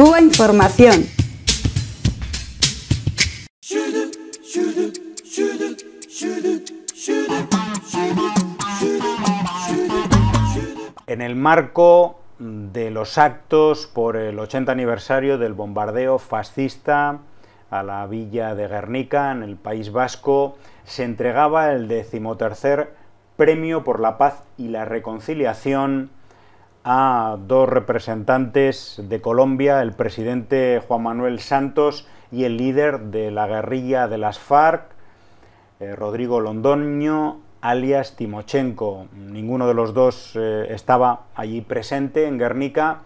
Cuba Información. En el marco de los actos por el 80 aniversario del bombardeo fascista a la villa de Guernica, en el País Vasco, se entregaba el decimotercer Premio por la Paz y la Reconciliación a dos representantes de Colombia, el presidente Juan Manuel Santos y el líder de la guerrilla de las FARC, eh, Rodrigo Londoño, alias Timochenko. Ninguno de los dos eh, estaba allí presente en Guernica,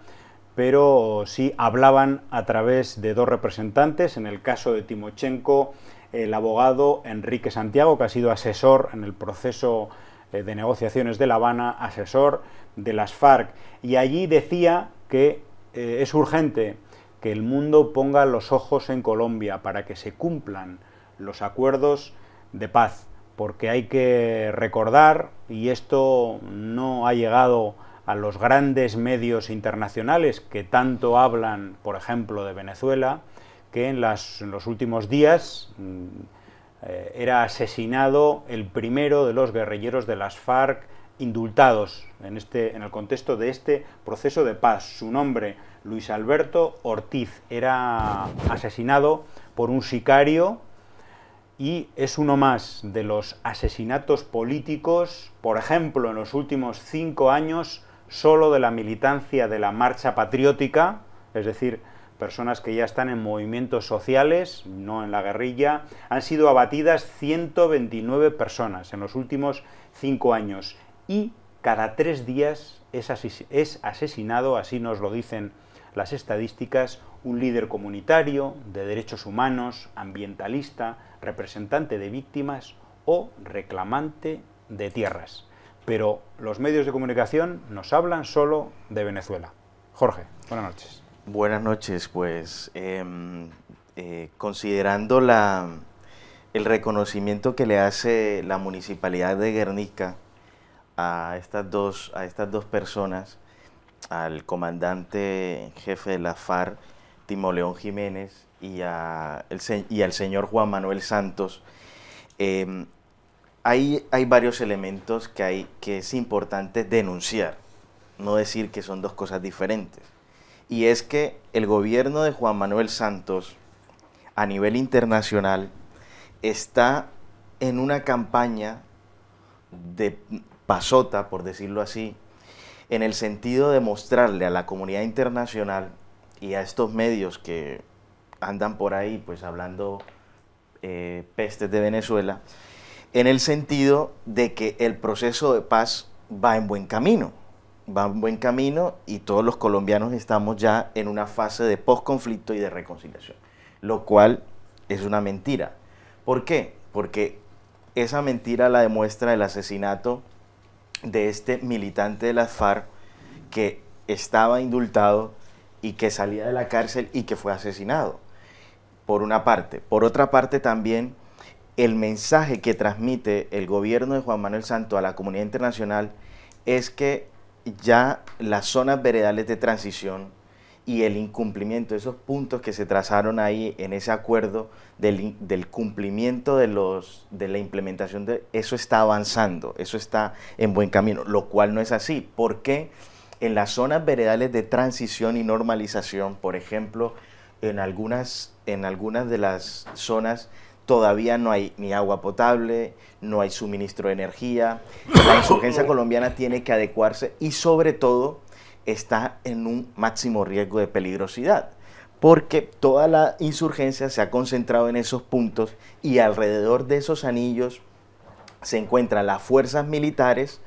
pero sí hablaban a través de dos representantes, en el caso de Timochenko, el abogado Enrique Santiago, que ha sido asesor en el proceso eh, de Negociaciones de La Habana, asesor de las FARC, y allí decía que eh, es urgente que el mundo ponga los ojos en Colombia para que se cumplan los acuerdos de paz, porque hay que recordar, y esto no ha llegado a los grandes medios internacionales que tanto hablan, por ejemplo, de Venezuela, que en los últimos días mm, eh, era asesinado el primero de los guerrilleros de las FARC indultados en, este, en el contexto de este proceso de paz. Su nombre, Luis Alberto Ortiz, era asesinado por un sicario y es uno más de los asesinatos políticos, por ejemplo, en los últimos cinco años, solo de la militancia de la Marcha Patriótica, es decir, personas que ya están en movimientos sociales, no en la guerrilla, han sido abatidas 129 personas en los últimos cinco años y cada tres días es, es asesinado, así nos lo dicen las estadísticas, un líder comunitario, de derechos humanos, ambientalista, representante de víctimas o reclamante de tierras. Pero los medios de comunicación nos hablan solo de Venezuela. Jorge, buenas noches. Buenas noches, pues em, eh, considerando la, el reconocimiento que le hace la Municipalidad de Guernica a estas dos, a estas dos personas, al comandante jefe de la FARC, Timoleón Jiménez, y, al señor Juan Manuel Santos, em, hay, hay, varios elementos que, hay, que es importante denunciar, no decir que son dos cosas diferentes y es que el gobierno de Juan Manuel Santos a nivel internacional está en una campaña de pasota, por decirlo así, en el sentido de mostrarle a la comunidad internacional y a estos medios que andan por ahí pues hablando eh, pestes de Venezuela, en el sentido de que el proceso de paz va en buen camino va en buen camino y todos los colombianos estamos ya en una fase de posconflicto y de reconciliación, lo cual es una mentira. ¿Por qué? Porque esa mentira la demuestra el asesinato de este militante de las FARC que estaba indultado y que salía de la cárcel y que fue asesinado, por una parte. Por otra parte también el mensaje que transmite el gobierno de Juan Manuel Santos a la comunidad internacional es que ya las zonas veredales de transición y el incumplimiento, esos puntos que se trazaron ahí en ese acuerdo del, cumplimiento de, los, de la implementación, de, eso está avanzando, eso está en buen camino, lo cual no es así, porque en las zonas veredales de transición y normalización, por ejemplo, en algunas, en algunas de las zonas todavía no hay ni agua potable, no hay suministro de energía. La insurgencia colombiana tiene que adecuarse y sobre todo está en un máximo riesgo de peligrosidad, porque toda la insurgencia se ha concentrado en esos puntos y alrededor de esos anillos se encuentran las fuerzas militares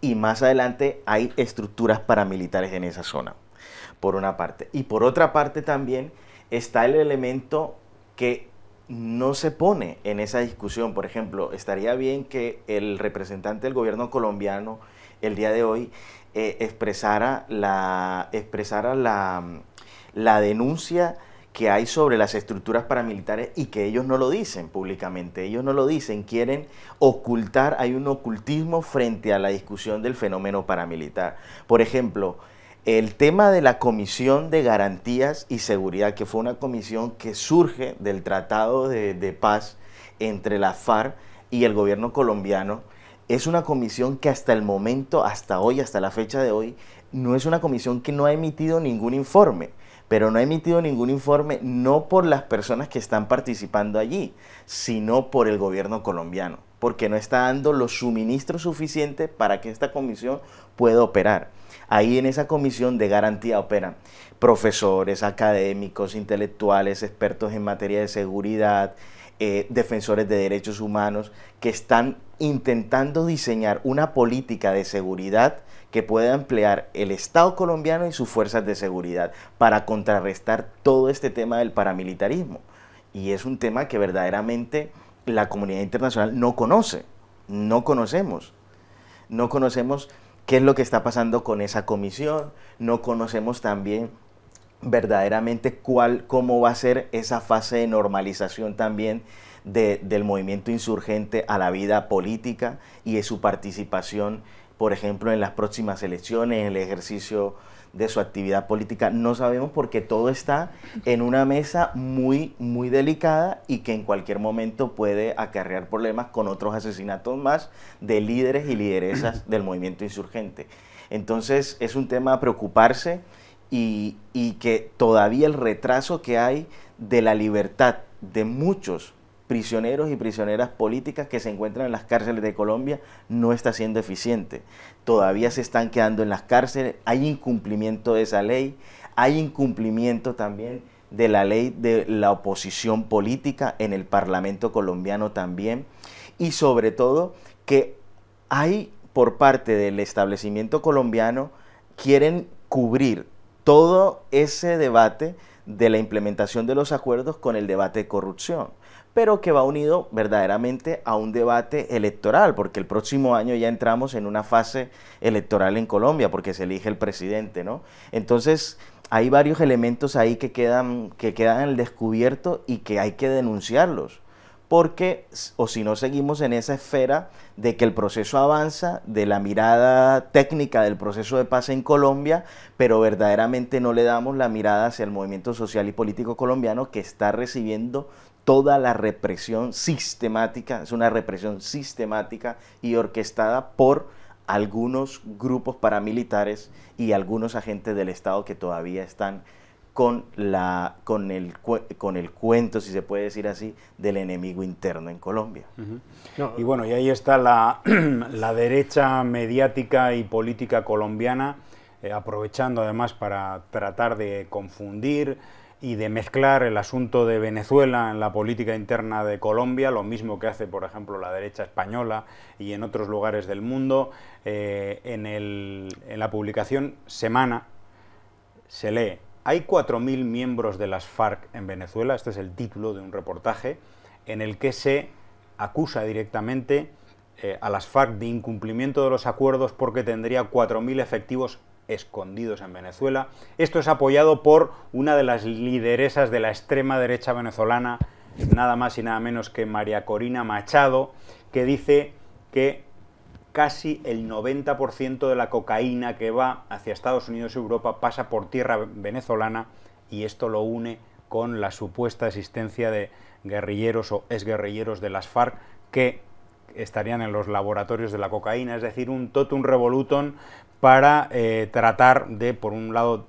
y más adelante hay estructuras paramilitares en esa zona, por una parte. Y por otra parte también está el elemento que no se pone en esa discusión. Por ejemplo, estaría bien que el representante del gobierno colombiano el día de hoy eh, expresara, la, expresara la, la denuncia que hay sobre las estructuras paramilitares y que ellos no lo dicen públicamente, ellos no lo dicen, quieren ocultar, hay un ocultismo frente a la discusión del fenómeno paramilitar. Por ejemplo, el tema de la Comisión de Garantías y Seguridad, que fue una comisión que surge del Tratado de, Paz entre la FARC y el gobierno colombiano, es una comisión que hasta el momento, hasta hoy, hasta la fecha de hoy, no es una comisión que no ha emitido ningún informe, pero no ha emitido ningún informe no por las personas que están participando allí, sino por el gobierno colombiano, porque no está dando los suministros suficientes para que esta comisión pueda operar. Ahí en esa comisión de garantía operan profesores, académicos, intelectuales, expertos en materia de seguridad, eh, defensores de derechos humanos, que están intentando diseñar una política de seguridad que pueda emplear el Estado colombiano y sus fuerzas de seguridad para contrarrestar todo este tema del paramilitarismo. Y es un tema que verdaderamente la comunidad internacional no conoce, no conocemos, no conocemos qué es lo que está pasando con esa comisión, no conocemos también verdaderamente cuál, cómo va a ser esa fase de normalización también del movimiento insurgente a la vida política y de su participación, por ejemplo, en las próximas elecciones, en el ejercicio de su actividad política. No sabemos porque todo está en una mesa muy, muy delicada y que en cualquier momento puede acarrear problemas con otros asesinatos más de líderes y lideresas del movimiento insurgente. Entonces es un tema a preocuparse y, y que todavía el retraso que hay de la libertad de muchos prisioneros y prisioneras políticas que se encuentran en las cárceles de Colombia no está siendo eficiente. Todavía se están quedando en las cárceles, hay incumplimiento de esa ley, hay incumplimiento también de la ley de la oposición política en el Parlamento colombiano también y sobre todo que hay por parte del establecimiento colombiano quieren cubrir todo ese debate de la implementación de los acuerdos con el debate de corrupción pero que va unido verdaderamente a un debate electoral, porque el próximo año ya entramos en una fase electoral en Colombia, porque se elige el presidente, ¿no? Entonces, hay varios elementos ahí que quedan, que quedan al descubierto y que hay que denunciarlos, porque o si no seguimos en esa esfera de que el proceso avanza, de la mirada técnica del proceso de paz en Colombia, pero verdaderamente no le damos la mirada hacia el movimiento social y político colombiano que está recibiendo toda la represión sistemática, es una represión sistemática y orquestada por algunos grupos paramilitares y algunos agentes del Estado que todavía están con, la, con, el, con el cuento, si se puede decir así, del enemigo interno en Colombia. y bueno, y ahí está la, derecha mediática y política colombiana, eh, aprovechando además para tratar de confundir, y de mezclar el asunto de Venezuela en la política interna de Colombia, lo mismo que hace, por ejemplo, la derecha española y en otros lugares del mundo. Eh, en, la publicación Semana se lee, hay 4.000 miembros de las FARC en Venezuela, este es el título de un reportaje, en el que se acusa directamente eh, a las FARC de incumplimiento de los acuerdos porque tendría 4.000 efectivos escondidos en Venezuela. Esto es apoyado por una de las lideresas de la extrema derecha venezolana, nada más y nada menos que María Corina Machado, que dice que casi el 90% de la cocaína que va hacia Estados Unidos y Europa pasa por tierra venezolana y esto lo une con la supuesta existencia de guerrilleros o exguerrilleros de las FARC que estarían en los laboratorios de la cocaína, es decir, un totum revolutum para eh, tratar de, por un lado,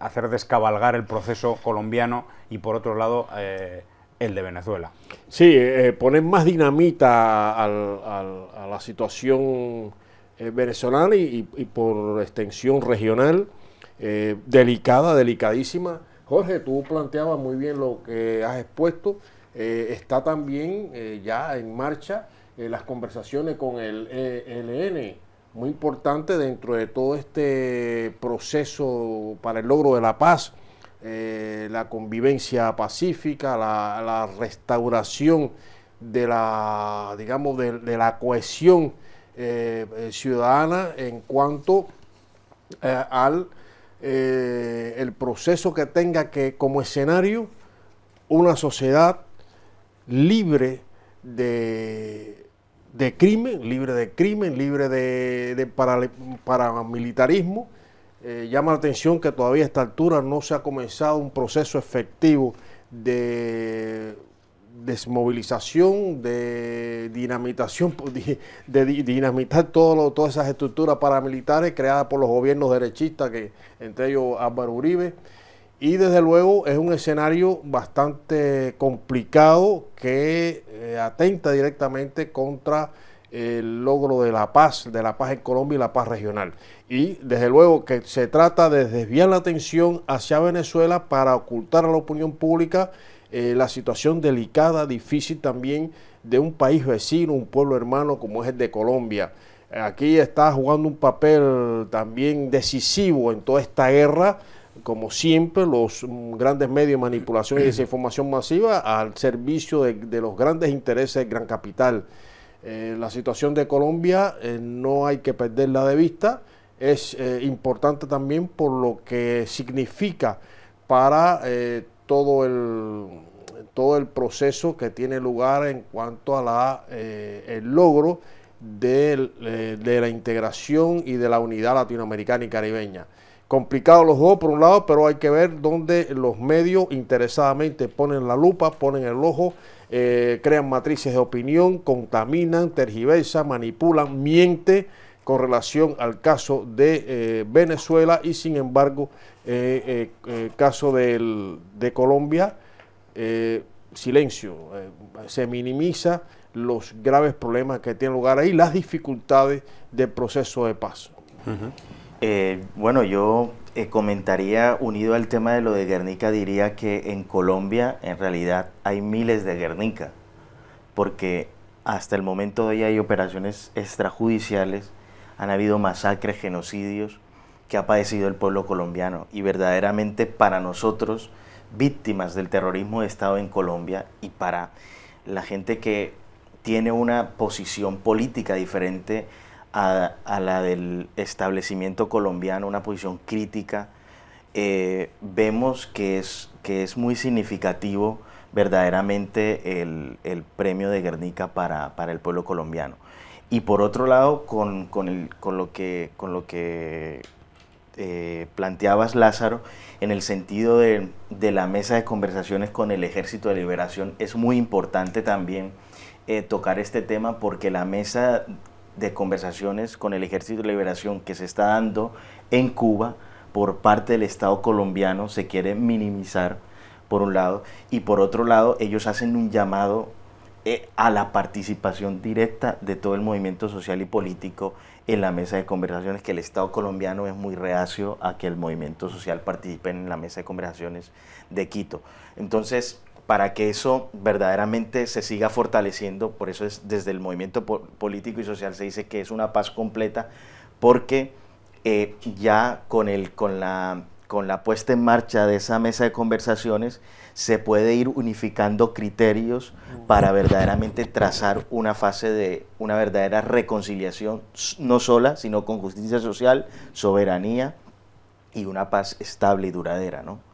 hacer descabalgar el proceso colombiano y, por otro lado, eh, el de Venezuela. Sí, eh, poner más dinamita a la situación venezolana y, por extensión regional, delicada, delicadísima. Jorge, tú planteabas muy bien lo que has expuesto. está también ya en marcha eh, las conversaciones con el ELN, muy importante dentro de todo este proceso para el logro de la paz, eh, la convivencia pacífica, la, restauración de la, digamos, de, la cohesión eh, ciudadana en cuanto al el proceso que tenga que como escenario una sociedad libre de de crimen, libre de crimen, libre de, paramilitarismo. Eh, llama la atención que todavía a esta altura no se ha comenzado un proceso efectivo de desmovilización, de dinamitación, de dinamitar todas esas estructuras paramilitares creadas por los gobiernos derechistas, que entre ellos Álvaro Uribe. Y desde luego es un escenario bastante complicado que eh, atenta directamente contra el logro de la paz, de la paz en Colombia y la paz regional. Y desde luego que se trata de desviar la atención hacia Venezuela para ocultar a la opinión pública eh, la situación delicada, difícil también de un país vecino, un pueblo hermano como es el de Colombia. Aquí está jugando un papel también decisivo en toda esta guerra como siempre, los mm, grandes medios de manipulación y desinformación masiva al servicio de, los grandes intereses del gran capital. Eh, la situación de Colombia eh, no hay que perderla de vista, es eh, importante también por lo que significa para todo, el, todo el proceso que tiene lugar en cuanto al logro de la integración y de la unidad latinoamericana y caribeña complicados los dos por un lado, pero hay que ver dónde los medios interesadamente ponen la lupa, ponen el ojo, eh, crean matrices de opinión, contaminan, tergiversan, manipulan, mienten con relación al caso de eh, Venezuela y sin embargo el eh, caso del, de Colombia, silencio, se minimiza los graves problemas que tienen lugar ahí, las dificultades del proceso de paz. Eh, bueno, yo eh, comentaría, unido al tema de lo de Guernica, diría que en Colombia en realidad hay miles de Guernica, porque hasta el momento de hoy hay operaciones extrajudiciales, han habido masacres, genocidios que ha padecido el pueblo colombiano y verdaderamente para nosotros, víctimas del terrorismo de Estado en Colombia y para la gente que tiene una posición política diferente, a, la del establecimiento colombiano, una posición crítica, eh, vemos que es, que es muy significativo verdaderamente el, premio de Guernica para, el pueblo colombiano. Y por otro lado, con, lo que, con lo que eh, planteabas, Lázaro, en el sentido de, la mesa de conversaciones con el Ejército de Liberación, es muy importante también eh, tocar este tema porque la mesa de conversaciones con el Ejército de Liberación que se está dando en Cuba por parte del Estado colombiano, se quiere minimizar, por un lado, y por otro lado, ellos hacen un llamado eh, a la participación directa de todo el movimiento social y político en la mesa de conversaciones, que el Estado colombiano es muy reacio a que el movimiento social participe en la mesa de conversaciones de Quito. Entonces, para que eso verdaderamente se siga fortaleciendo. Por eso desde el movimiento político y social se dice que es una paz completa, porque eh, ya con, la, con la puesta en marcha de esa mesa de conversaciones se puede ir unificando criterios para verdaderamente trazar una fase de una verdadera reconciliación, no sola, sino con justicia social, soberanía y una paz estable y duradera, ¿no?